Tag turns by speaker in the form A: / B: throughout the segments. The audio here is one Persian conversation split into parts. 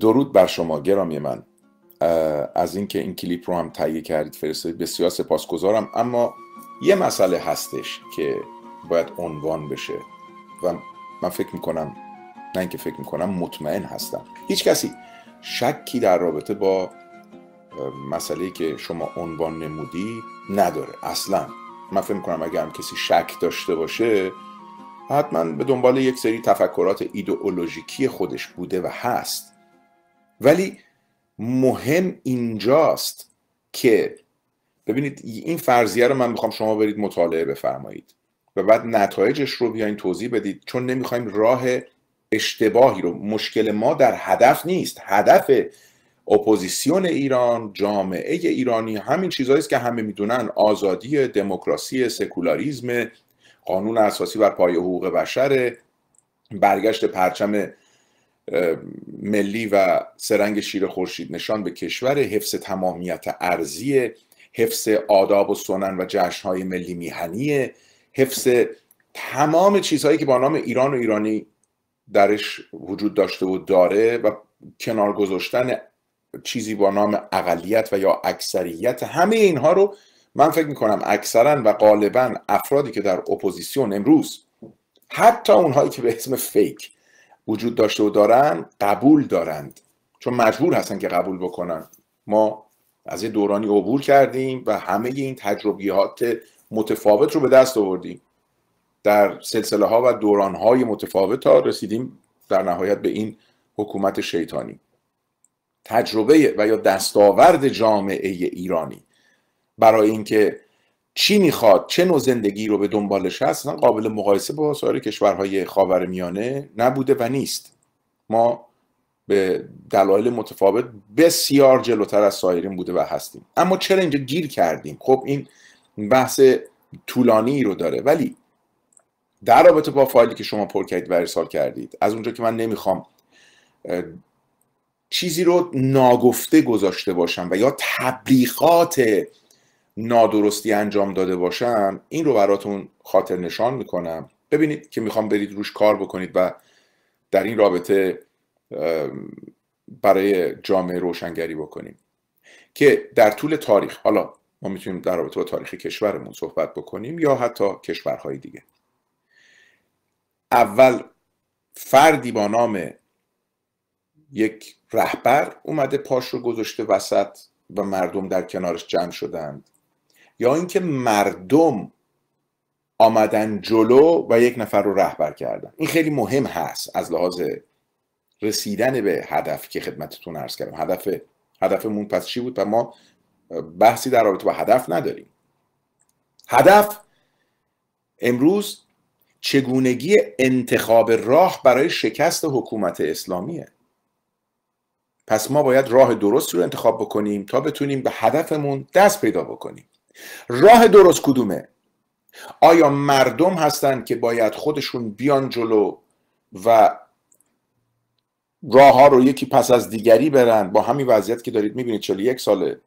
A: درود بر شما گرامی من از اینکه این کلیپ رو هم تهیه کردید فرستادید بسیار سپاسگزارم اما یه مسئله هستش که باید عنوان بشه و من فکر میکنم نه اینکه فکر میکنم مطمئن هستم هیچ کسی شکی در رابطه با مسئله که شما عنوان نمودی نداره اصلا من فکر میکنم اگر هم کسی شک داشته باشه حتما به دنبال یک سری تفکرات ایدئولوژیکی خودش بوده و هست ولی مهم اینجاست که ببینید این فرضیه رو من میخوام شما برید مطالعه بفرمایید و بعد نتایجش رو بیاین توضیح بدید چون نمیخوایم راه اشتباهی رو مشکل ما در هدف نیست هدف اپوزیسیون ایران جامعه ایرانی همین چیزهاییست که همه میدونن آزادی دموکراسی سکولاریزم قانون اساسی بر پایه حقوق بشر برگشت پرچم ملی و سرنگ شیر خورشید نشان به کشور حفظ تمامیت ارزی حفظ آداب و سنن و جشنهای ملی میهنی حفظ تمام چیزهایی که با نام ایران و ایرانی درش وجود داشته و داره و کنار گذاشتن چیزی با نام اقلیت و یا اکثریت همه اینها رو من فکر میکنم اکثرا و غالبا افرادی که در اپوزیسیون امروز حتی اونهایی که به اسم فیک وجود داشته و دارن قبول دارند چون مجبور هستن که قبول بکنن ما از یه دورانی عبور کردیم و همه این تجربیات متفاوت رو به دست آوردیم در سلسله ها و دوران های متفاوت ها رسیدیم در نهایت به این حکومت شیطانی تجربه و یا دستاورد جامعه ایرانی برای اینکه چی میخواد چه نوع زندگی رو به دنبالش هست اصلا قابل مقایسه با سایر کشورهای خاورمیانه نبوده و نیست ما به دلایل متفاوت بسیار جلوتر از سایرین بوده و هستیم اما چرا اینجا گیر کردیم خب این بحث طولانی رو داره ولی در رابطه با فایلی که شما پر کردید و ارسال کردید از اونجا که من نمیخوام چیزی رو ناگفته گذاشته باشم و یا تبلیغات نادرستی انجام داده باشم این رو براتون خاطر نشان میکنم ببینید که میخوام برید روش کار بکنید و در این رابطه برای جامعه روشنگری بکنیم که در طول تاریخ حالا ما میتونیم در رابطه با تاریخ کشورمون صحبت بکنیم یا حتی کشورهای دیگه اول فردی با نام یک رهبر اومده پاش رو گذاشته وسط و مردم در کنارش جمع شدند یا اینکه مردم آمدن جلو و یک نفر رو رهبر کردن این خیلی مهم هست از لحاظ رسیدن به هدف که خدمتتون عرض کردم هدف هدفمون پس چی بود و ما بحثی در رابطه با هدف نداریم هدف امروز چگونگی انتخاب راه برای شکست حکومت اسلامیه پس ما باید راه درست رو انتخاب بکنیم تا بتونیم به هدفمون دست پیدا بکنیم راه درست کدومه آیا مردم هستند که باید خودشون بیان جلو و راه ها رو یکی پس از دیگری برن با همین وضعیت که دارید میبینید یک ساله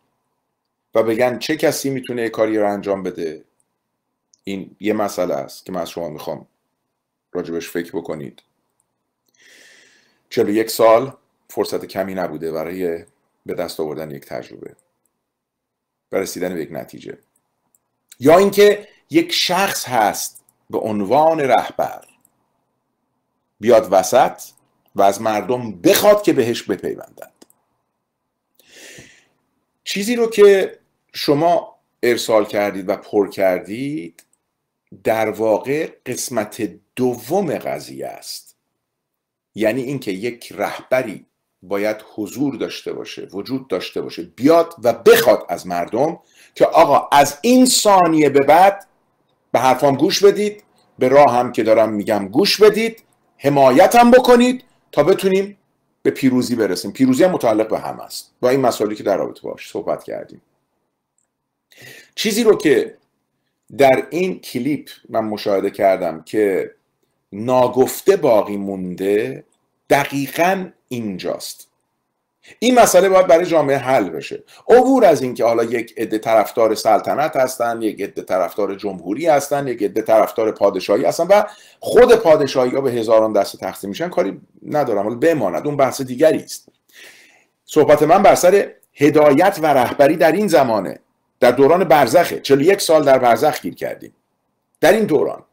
A: و بگن چه کسی میتونه کاری رو انجام بده این یه مسئله است که من از شما میخوام راجبش فکر بکنید یک سال فرصت کمی نبوده برای به دست آوردن یک تجربه و رسیدن به یک نتیجه یا اینکه یک شخص هست به عنوان رهبر بیاد وسط و از مردم بخواد که بهش بپیوندند چیزی رو که شما ارسال کردید و پر کردید در واقع قسمت دوم قضیه است یعنی اینکه یک رهبری باید حضور داشته باشه وجود داشته باشه بیاد و بخواد از مردم که آقا از این ثانیه به بعد به حرفام گوش بدید به راه هم که دارم میگم گوش بدید حمایتم بکنید تا بتونیم به پیروزی برسیم پیروزی هم متعلق به هم است با این مسائلی که در رابطه باش صحبت کردیم چیزی رو که در این کلیپ من مشاهده کردم که ناگفته باقی مونده دقیقا اینجاست این مسئله باید برای جامعه حل بشه عبور از اینکه حالا یک عده طرفدار سلطنت هستن یک عده طرفدار جمهوری هستن یک عده طرفدار پادشاهی هستن و خود پادشاهی ها به هزاران دست تقسیم میشن کاری ندارم ولی بماند اون بحث دیگری است صحبت من بر سر هدایت و رهبری در این زمانه در دوران برزخه 41 سال در برزخ گیر کردیم در این دوران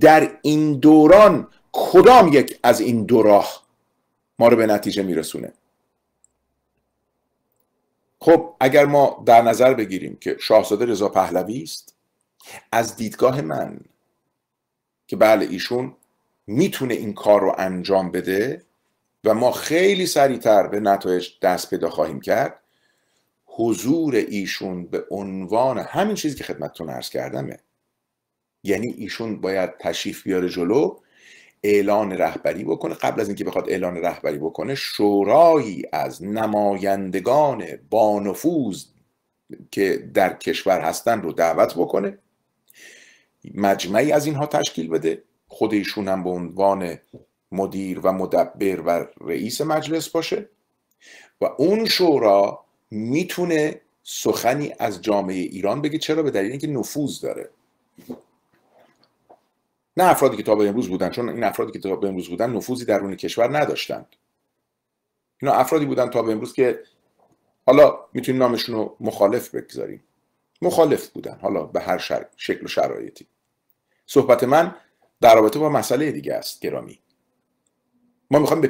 A: در این دوران کدام یک از این دو راه ما رو به نتیجه میرسونه خب اگر ما در نظر بگیریم که شاهزاده رضا پهلوی است از دیدگاه من که بله ایشون میتونه این کار رو انجام بده و ما خیلی سریعتر به نتایج دست پیدا خواهیم کرد حضور ایشون به عنوان همین چیزی که خدمتتون عرض کردمه یعنی ایشون باید تشریف بیاره جلو اعلان رهبری بکنه قبل از اینکه بخواد اعلان رهبری بکنه شورایی از نمایندگان با نفوذ که در کشور هستن رو دعوت بکنه مجمعی از اینها تشکیل بده خود ایشون هم به عنوان مدیر و مدبر و رئیس مجلس باشه و اون شورا میتونه سخنی از جامعه ایران بگه چرا به دلیل اینکه نفوذ داره نه افرادی که تا به امروز بودن چون این افرادی که تا به امروز بودن نفوذی درون کشور نداشتند اینا افرادی بودن تا به امروز که حالا میتونیم نامشون رو مخالف بگذاریم مخالف بودن حالا به هر شکل و شرایطی صحبت من در رابطه با مسئله دیگه است گرامی ما میخوام به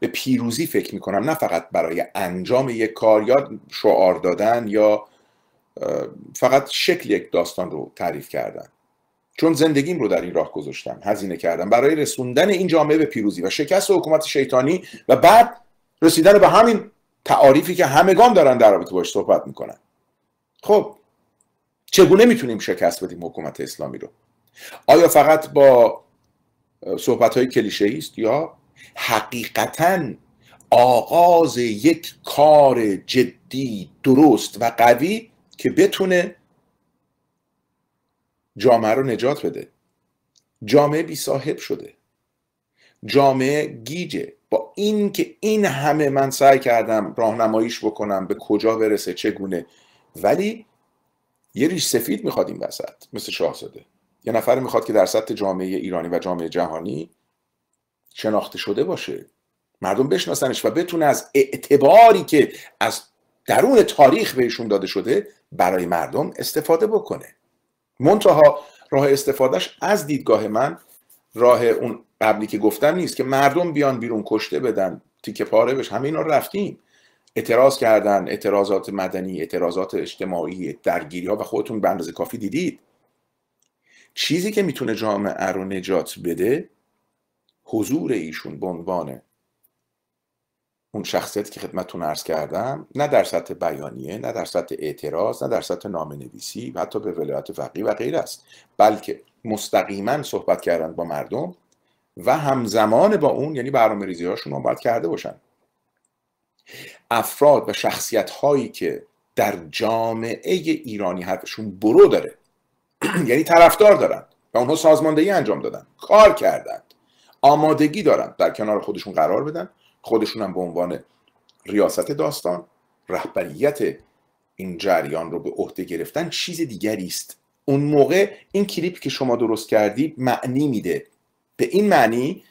A: به پیروزی فکر میکنم نه فقط برای انجام یک کار یا شعار دادن یا فقط شکل یک داستان رو تعریف کردن چون زندگیم رو در این راه گذاشتم هزینه کردم برای رسوندن این جامعه به پیروزی و شکست حکومت شیطانی و بعد رسیدن به همین تعاریفی که همگان دارن در رابطه باش صحبت میکنن خب چگونه میتونیم شکست بدیم حکومت اسلامی رو آیا فقط با صحبت های کلیشه است یا حقیقتا آغاز یک کار جدی درست و قوی که بتونه جامعه رو نجات بده جامعه بی صاحب شده جامعه گیجه با این که این همه من سعی کردم راهنماییش بکنم به کجا برسه چگونه ولی یه ریش سفید میخواد این وسط مثل شاهزاده یه نفر میخواد که در سطح جامعه ایرانی و جامعه جهانی شناخته شده باشه مردم بشناسنش و بتونه از اعتباری که از درون تاریخ بهشون داده شده برای مردم استفاده بکنه منتها راه استفادهش از دیدگاه من راه اون قبلی که گفتم نیست که مردم بیان بیرون کشته بدن تیکه پاره بش همه اینا رفتیم اعتراض کردن اعتراضات مدنی اعتراضات اجتماعی درگیری ها و خودتون به اندازه کافی دیدید چیزی که میتونه جامعه رو نجات بده حضور ایشون به عنوان اون شخصیتی که خدمتتون عرض کردم نه در سطح بیانیه نه در سطح اعتراض نه در سطح نامه نویسی و حتی به ولایت فقی و غیر است بلکه مستقیما صحبت کردن با مردم و همزمان با اون یعنی برنامه ریزی هاشون رو باید کرده باشن افراد و شخصیت هایی که در جامعه ایرانی حرفشون برو داره یعنی طرفدار دارن و اونها سازماندهی انجام دادن کار کردند آمادگی دارن در کنار خودشون قرار بدن خودشون هم به عنوان ریاست داستان رهبریت این جریان رو به عهده گرفتن چیز دیگری است اون موقع این کلیپ که شما درست کردی معنی میده به این معنی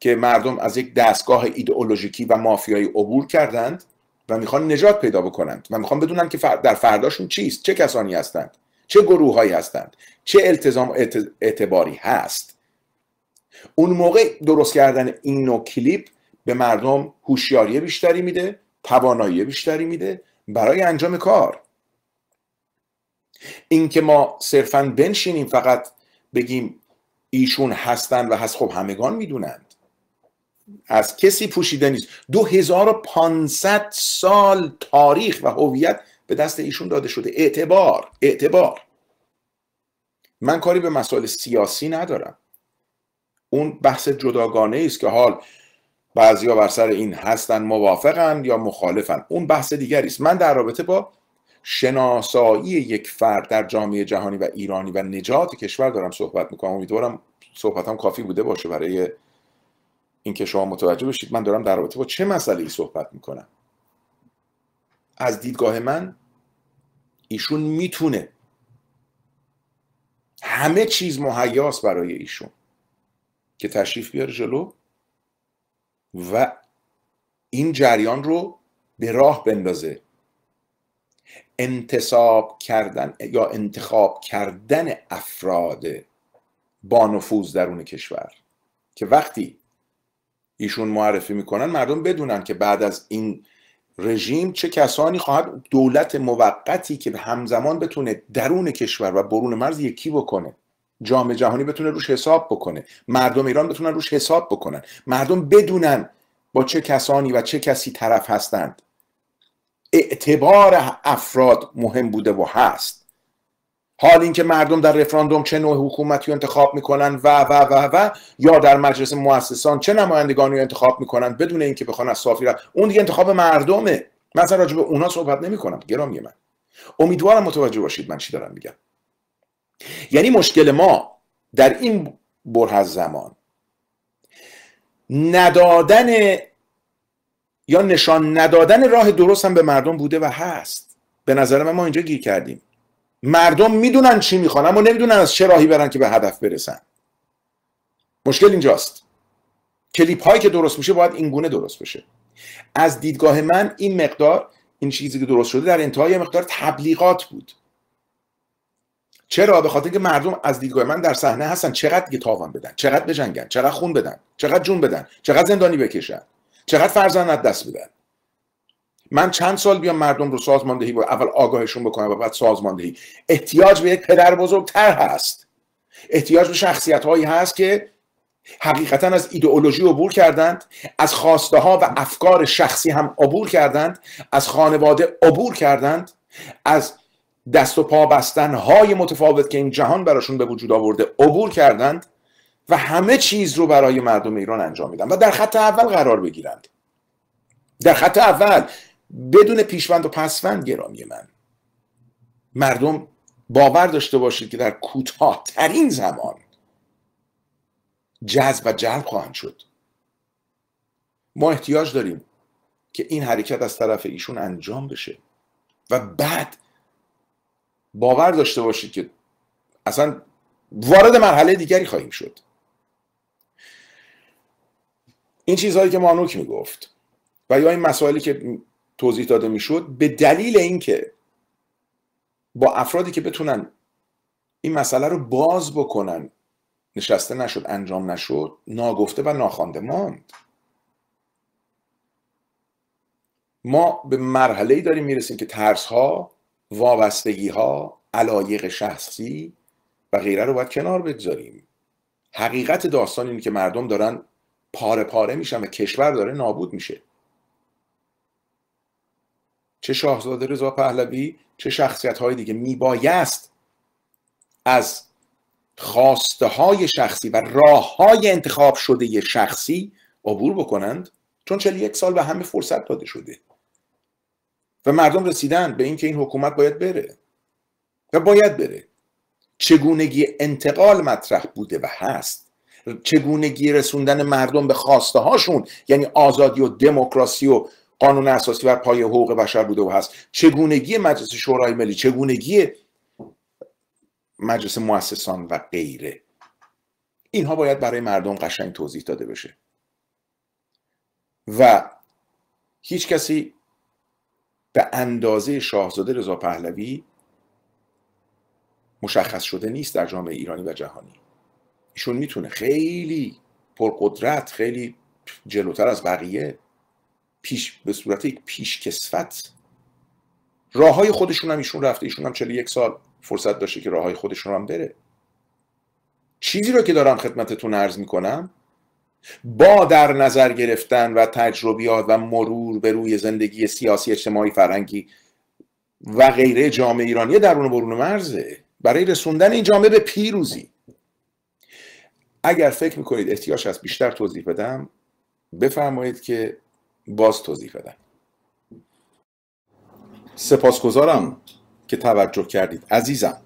A: که مردم از یک دستگاه ایدئولوژیکی و مافیایی عبور کردند و میخوان نجات پیدا بکنند و میخوان بدونن که در فرداشون چیست چه کسانی هستند چه گروه هایی هستند چه التزام اعتباری هست اون موقع درست کردن این نوع کلیپ به مردم هوشیاری بیشتری میده توانایی بیشتری میده برای انجام کار اینکه ما صرفا بنشینیم فقط بگیم ایشون هستن و هست خب همگان میدونند از کسی پوشیده نیست 2500 سال تاریخ و هویت به دست ایشون داده شده اعتبار اعتبار من کاری به مسائل سیاسی ندارم اون بحث جداگانه است که حال بعضیا بر سر این هستن موافقن یا مخالفن اون بحث دیگری است من در رابطه با شناسایی یک فرد در جامعه جهانی و ایرانی و نجات کشور دارم صحبت میکنم امیدوارم صحبتم کافی بوده باشه برای اینکه شما متوجه بشید من دارم در رابطه با چه مسئله ای صحبت میکنم از دیدگاه من ایشون میتونه همه چیز مهیاس برای ایشون که تشریف بیاره جلو و این جریان رو به راه بندازه انتصاب کردن یا انتخاب کردن افراد با نفوذ درون کشور که وقتی ایشون معرفی میکنن مردم بدونن که بعد از این رژیم چه کسانی خواهد دولت موقتی که همزمان بتونه درون کشور و برون مرز یکی بکنه جام جهانی بتونه روش حساب بکنه مردم ایران بتونن روش حساب بکنن مردم بدونن با چه کسانی و چه کسی طرف هستند اعتبار افراد مهم بوده و هست حال اینکه مردم در رفراندوم چه نوع حکومتی رو انتخاب میکنن و و و و یا در مجلس مؤسسان چه نمایندگانی رو انتخاب میکنن بدون اینکه بخوان از صافی رد اون دیگه انتخاب مردمه من راجع به اونها صحبت نمیکنم گرامی من امیدوارم متوجه باشید من چی دارم میگم یعنی مشکل ما در این بره از زمان ندادن یا نشان ندادن راه درست هم به مردم بوده و هست به نظر من ما اینجا گیر کردیم مردم میدونن چی میخوان اما نمیدونن از چه راهی برن که به هدف برسن مشکل اینجاست کلیپ هایی که درست میشه باید اینگونه درست بشه از دیدگاه من این مقدار این چیزی که درست شده در انتهای مقدار تبلیغات بود چرا به خاطر اینکه مردم از دیدگاه من در صحنه هستن چقدر دیگه تاوان بدن چقدر بجنگن چقدر خون بدن چقدر جون بدن چقدر زندانی بکشن چقدر فرزند دست بدن من چند سال بیام مردم رو سازماندهی با اول آگاهشون بکنم و بعد سازماندهی احتیاج به یک پدر بزرگتر هست احتیاج به شخصیت هایی هست که حقیقتا از ایدئولوژی عبور کردند از خواسته ها و افکار شخصی هم عبور کردند از خانواده عبور کردند از دست و پا بستن های متفاوت که این جهان براشون به وجود آورده عبور کردند و همه چیز رو برای مردم ایران انجام میدن و در خط اول قرار بگیرند در خط اول بدون پیشوند و پسوند گرامی من مردم باور داشته باشید که در ترین زمان جذب و جلب خواهند شد ما احتیاج داریم که این حرکت از طرف ایشون انجام بشه و بعد باور داشته باشید که اصلا وارد مرحله دیگری خواهیم شد این چیزهایی که مانوک میگفت و یا این مسائلی که توضیح داده میشد به دلیل اینکه با افرادی که بتونن این مسئله رو باز بکنن نشسته نشد انجام نشد ناگفته و ناخوانده ماند ما به مرحله ای داریم میرسیم که ترس ها وابستگی ها علایق شخصی و غیره رو باید کنار بگذاریم حقیقت داستان اینه که مردم دارن پاره پاره میشن و کشور داره نابود میشه چه شاهزاده رضا پهلوی چه شخصیت های دیگه میبایست از خواسته های شخصی و راه های انتخاب شده شخصی عبور بکنند چون 41 سال به همه فرصت داده شده و مردم رسیدن به اینکه این حکومت باید بره و باید بره چگونگی انتقال مطرح بوده و هست چگونگی رسوندن مردم به خواسته هاشون یعنی آزادی و دموکراسی و قانون اساسی بر پای حقوق بشر بوده و هست چگونگی مجلس شورای ملی چگونگی مجلس مؤسسان و غیره اینها باید برای مردم قشنگ توضیح داده بشه و هیچ کسی به اندازه شاهزاده رضا پهلوی مشخص شده نیست در جامعه ایرانی و جهانی ایشون میتونه خیلی پرقدرت خیلی جلوتر از بقیه پیش به صورت یک پیشکسوت راه های خودشون هم ایشون رفته ایشون هم 41 سال فرصت داشته که راه های خودشون هم بره چیزی رو که دارم خدمتتون عرض میکنم با در نظر گرفتن و تجربیات و مرور به روی زندگی سیاسی اجتماعی فرهنگی و غیره جامعه ایرانی درون و برون مرزه برای رسوندن این جامعه به پیروزی اگر فکر میکنید احتیاج هست بیشتر توضیح بدم بفرمایید که باز توضیح بدم سپاسگزارم که توجه کردید عزیزم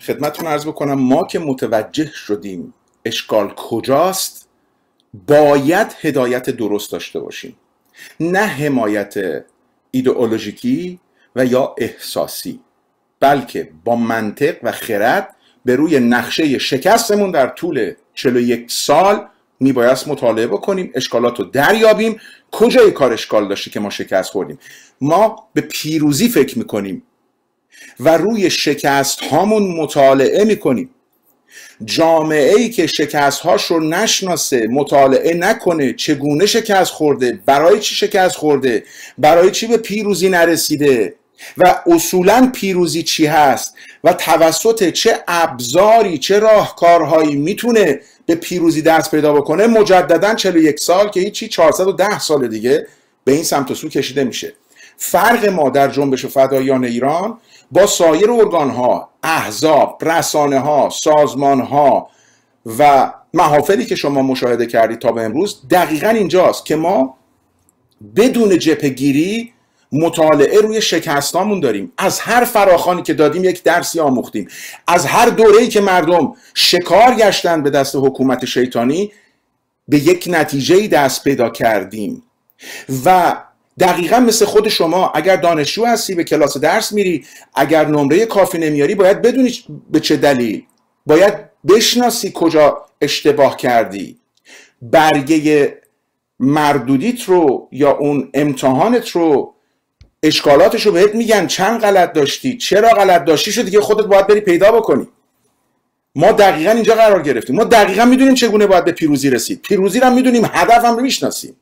A: خدمتون ارز بکنم ما که متوجه شدیم اشکال کجاست باید هدایت درست داشته باشیم نه حمایت ایدئولوژیکی و یا احساسی بلکه با منطق و خرد به روی نقشه شکستمون در طول 41 سال میبایست مطالعه بکنیم اشکالات رو دریابیم کجای کار اشکال داشته که ما شکست خوردیم ما به پیروزی فکر میکنیم و روی شکست هامون مطالعه میکنیم جامعه ای که شکست هاش رو نشناسه مطالعه نکنه چگونه شکست خورده برای چی شکست خورده برای چی به پیروزی نرسیده و اصولا پیروزی چی هست و توسط چه ابزاری چه راهکارهایی میتونه به پیروزی دست پیدا بکنه مجددا 41 سال که هیچی 410 سال دیگه به این سمت و سو کشیده میشه فرق ما در جنبش و فدایان ایران با سایر ها احزاب رسانه ها سازمان ها و محافلی که شما مشاهده کردید تا به امروز دقیقا اینجاست که ما بدون جپگیری مطالعه روی شکستامون داریم از هر فراخانی که دادیم یک درسی آموختیم از هر دوره‌ای که مردم شکار گشتن به دست حکومت شیطانی به یک نتیجه دست پیدا کردیم و دقیقا مثل خود شما اگر دانشجو هستی به کلاس درس میری اگر نمره کافی نمیاری باید بدونی به چه دلیل باید بشناسی کجا اشتباه کردی برگه مردودیت رو یا اون امتحانت رو اشکالاتش رو بهت میگن چند غلط داشتی چرا غلط داشتی شو دیگه خودت باید بری پیدا بکنی ما دقیقا اینجا قرار گرفتیم ما دقیقا میدونیم چگونه باید به پیروزی رسید پیروزی رو میدونیم هدفم هم میشناسیم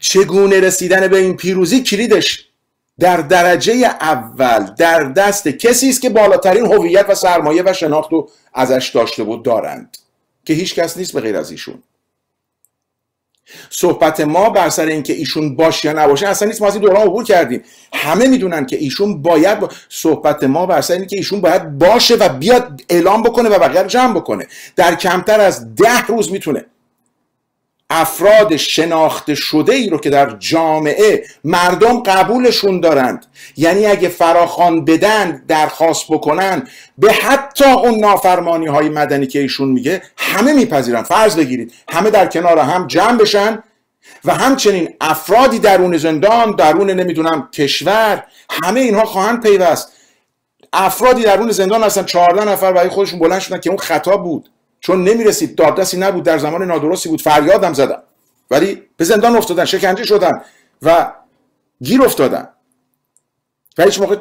A: چگونه رسیدن به این پیروزی کلیدش در درجه اول در دست کسی است که بالاترین هویت و سرمایه و شناخت رو ازش داشته بود دارند که هیچ کس نیست به غیر از ایشون صحبت ما بر سر اینکه ایشون باش یا نباشه اصلا نیست ما از این دوران عبور کردیم همه میدونن که ایشون باید صحبت ما بر اینکه ایشون باید باشه و بیاد اعلام بکنه و بقیه جمع بکنه در کمتر از ده روز میتونه افراد شناخته شده ای رو که در جامعه مردم قبولشون دارند یعنی اگه فراخان بدن درخواست بکنن به حتی اون نافرمانی های مدنی که ایشون میگه همه میپذیرن فرض بگیرید همه در کنار هم جمع بشن و همچنین افرادی درون زندان درون نمیدونم کشور همه اینها خواهند پیوست افرادی درون زندان هستن 14 نفر برای خودشون بلند شدن که اون خطا بود چون نمیرسید دادرسی نبود در زمان نادرستی بود فریادم زدم ولی به زندان افتادن شکنجه شدن و گیر افتادن و هیچ موقع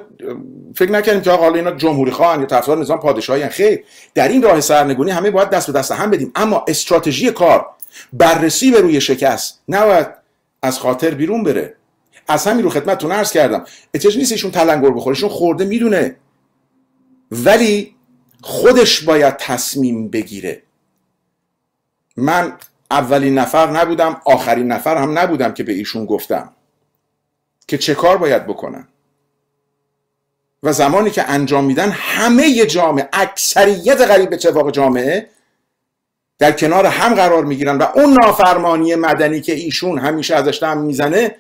A: فکر نکردیم که آقا حالا اینا جمهوری خواهن یا طرفدار نظام پادشاهی هن. خیر در این راه سرنگونی همه باید دست به دست هم بدیم اما استراتژی کار بررسی به روی شکست نباید از خاطر بیرون بره از همین رو خدمتتون عرض کردم احتیاج نیست ایشون تلنگر بخوره ایشون خورده میدونه ولی خودش باید تصمیم بگیره من اولین نفر نبودم آخرین نفر هم نبودم که به ایشون گفتم که چه کار باید بکنن و زمانی که انجام میدن همه جامعه اکثریت غریب اتفاق جامعه در کنار هم قرار میگیرن و اون نافرمانی مدنی که ایشون همیشه ازش دم میزنه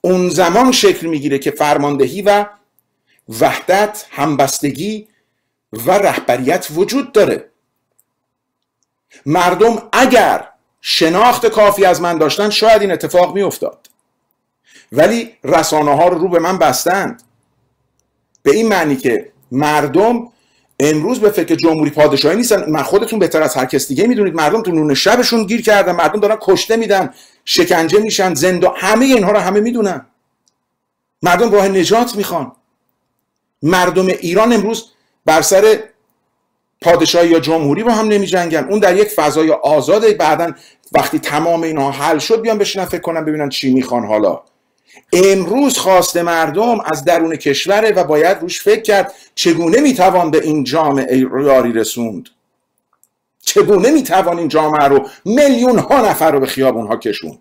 A: اون زمان شکل میگیره که فرماندهی و وحدت همبستگی و رهبریت وجود داره مردم اگر شناخت کافی از من داشتن شاید این اتفاق میافتاد ولی رسانه ها رو رو به من بستند به این معنی که مردم امروز به فکر جمهوری پادشاهی نیستن من خودتون بهتر از هر کس دیگه میدونید مردم تو نون شبشون گیر کردن مردم دارن کشته میدن شکنجه میشن زنده همه اینها رو همه میدونن مردم راه نجات میخوان مردم ایران امروز بر سر پادشاهی یا جمهوری با هم نمی جنگن اون در یک فضای آزاده بعدا وقتی تمام اینا حل شد بیان بشینن فکر کنن ببینن چی میخوان حالا امروز خواست مردم از درون کشوره و باید روش فکر کرد چگونه میتوان به این جامعه یاری رسوند چگونه میتوان این جامعه رو میلیون ها نفر رو به خیابون ها کشوند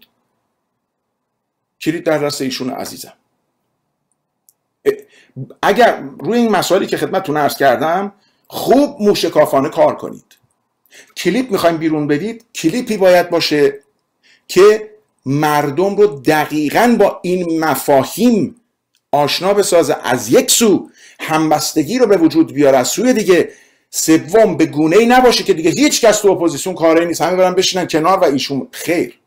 A: کلید در دست ایشون عزیزم اگر روی این مسائلی که خدمتتون عرض کردم خوب موشکافانه کار کنید کلیپ میخوایم بیرون بدید کلیپی باید باشه که مردم رو دقیقا با این مفاهیم آشنا بسازه از یک سو همبستگی رو به وجود بیاره از سوی دیگه سوم به گونه ای نباشه که دیگه هیچ کس تو اپوزیسیون کاره نیست همه برن بشینن کنار و ایشون خیر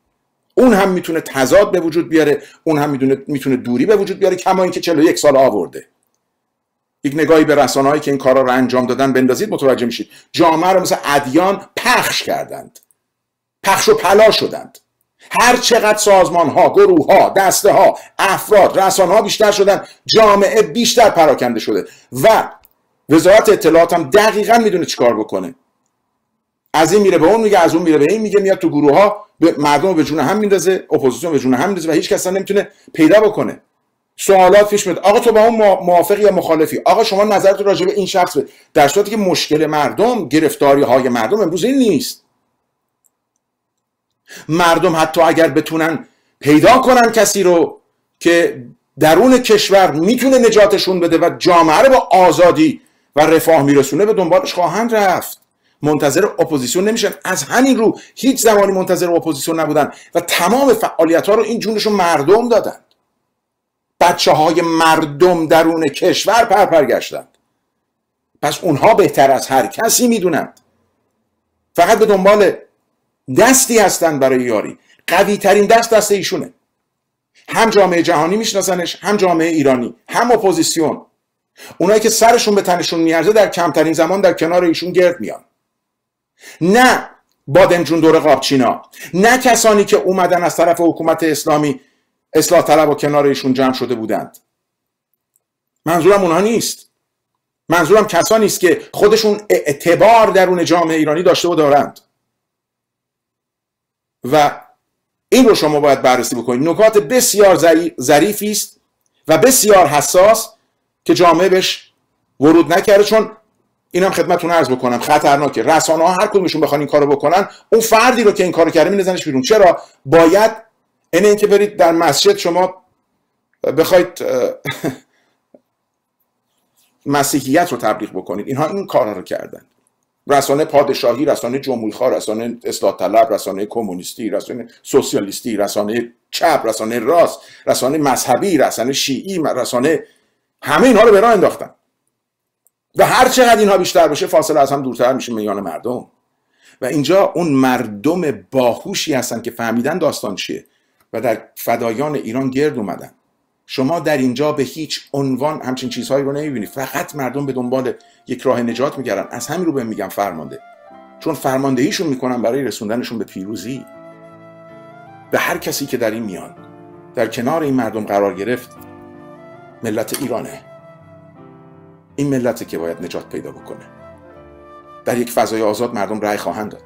A: اون هم میتونه تضاد به وجود بیاره اون هم میتونه میتونه دوری به وجود بیاره کما اینکه یک سال آورده یک نگاهی به رسانه‌ای که این کارا رو انجام دادن بندازید متوجه میشید جامعه رو مثل ادیان پخش کردند پخش و پلا شدند هر چقدر سازمان ها گروه ها دسته ها افراد رسانه ها بیشتر شدن جامعه بیشتر پراکنده شده و وزارت اطلاعات هم دقیقا میدونه چیکار بکنه از این میره به اون میگه از اون میره به این میگه میاد تو گروه ها به مردم به جون هم میندازه اپوزیسیون به جون هم میندازه و هیچ کس نمیتونه پیدا بکنه سوالات پیش میاد آقا تو با اون موافقی یا مخالفی آقا شما نظرت راجع به این شخص بده در صورتی که مشکل مردم گرفتاری های مردم امروز این نیست مردم حتی اگر بتونن پیدا کنن کسی رو که درون کشور میتونه نجاتشون بده و جامعه رو با آزادی و رفاه میرسونه به دنبالش خواهند رفت منتظر اپوزیسیون نمیشن از همین رو هیچ زمانی منتظر اپوزیسیون نبودن و تمام فعالیت ها رو این جونشون مردم دادند بچه های مردم درون کشور پرپر گشتند پس اونها بهتر از هر کسی میدونند فقط به دنبال دستی هستند برای یاری قوی ترین دست دست ایشونه هم جامعه جهانی میشناسنش هم جامعه ایرانی هم اپوزیسیون اونایی که سرشون به تنشون میارزه در کمترین زمان در کنار ایشون گرد میان نه بادنجون دور قابچینا نه کسانی که اومدن از طرف حکومت اسلامی اصلاح طلب و کنار ایشون جمع شده بودند منظورم اونها نیست منظورم کسانی است که خودشون اعتبار درون جامعه ایرانی داشته و دارند و این رو شما باید بررسی بکنید نکات بسیار ظریفی است و بسیار حساس که جامعه بهش ورود نکرده چون هم خدمتتون عرض بکنم خطرناکه رسانه ها هر کدومشون بخوان این کارو بکنن اون فردی رو که این کارو کرده میزنش بیرون چرا باید این اینکه برید در مسجد شما بخواید مسیحیت رو تبلیغ بکنید اینها این کارا رو کردن رسانه پادشاهی رسانه جمهوری خواه رسانه اصلاح طلب رسانه کمونیستی رسانه سوسیالیستی رسانه چپ رسانه راست رسانه مذهبی رسانه شیعی رسانه همه اینها رو به راه انداختن و هر چقدر اینها بیشتر باشه فاصله از هم دورتر میشه میان مردم و اینجا اون مردم باهوشی هستن که فهمیدن داستان چیه و در فدایان ایران گرد اومدن شما در اینجا به هیچ عنوان همچین چیزهایی رو نمیبینی فقط مردم به دنبال یک راه نجات میگردن از همین رو به میگم فرمانده چون فرماندهیشون میکنن برای رسوندنشون به پیروزی به هر کسی که در این میان در کنار این مردم قرار گرفت ملت ایرانه این ملت که باید نجات پیدا بکنه در یک فضای آزاد مردم رأی خواهند داد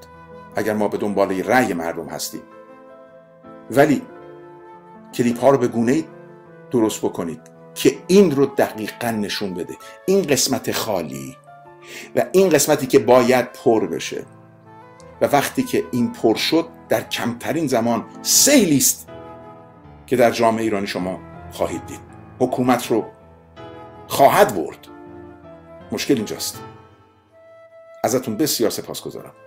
A: اگر ما به دنبال رأی مردم هستیم ولی کلیپ ها رو به گونه درست بکنید که این رو دقیقا نشون بده این قسمت خالی و این قسمتی که باید پر بشه و وقتی که این پر شد در کمترین زمان سیلی است که در جامعه ایرانی شما خواهید دید حکومت رو خواهد برد مشکل اینجاست ازتون بسیار سپاسگزارم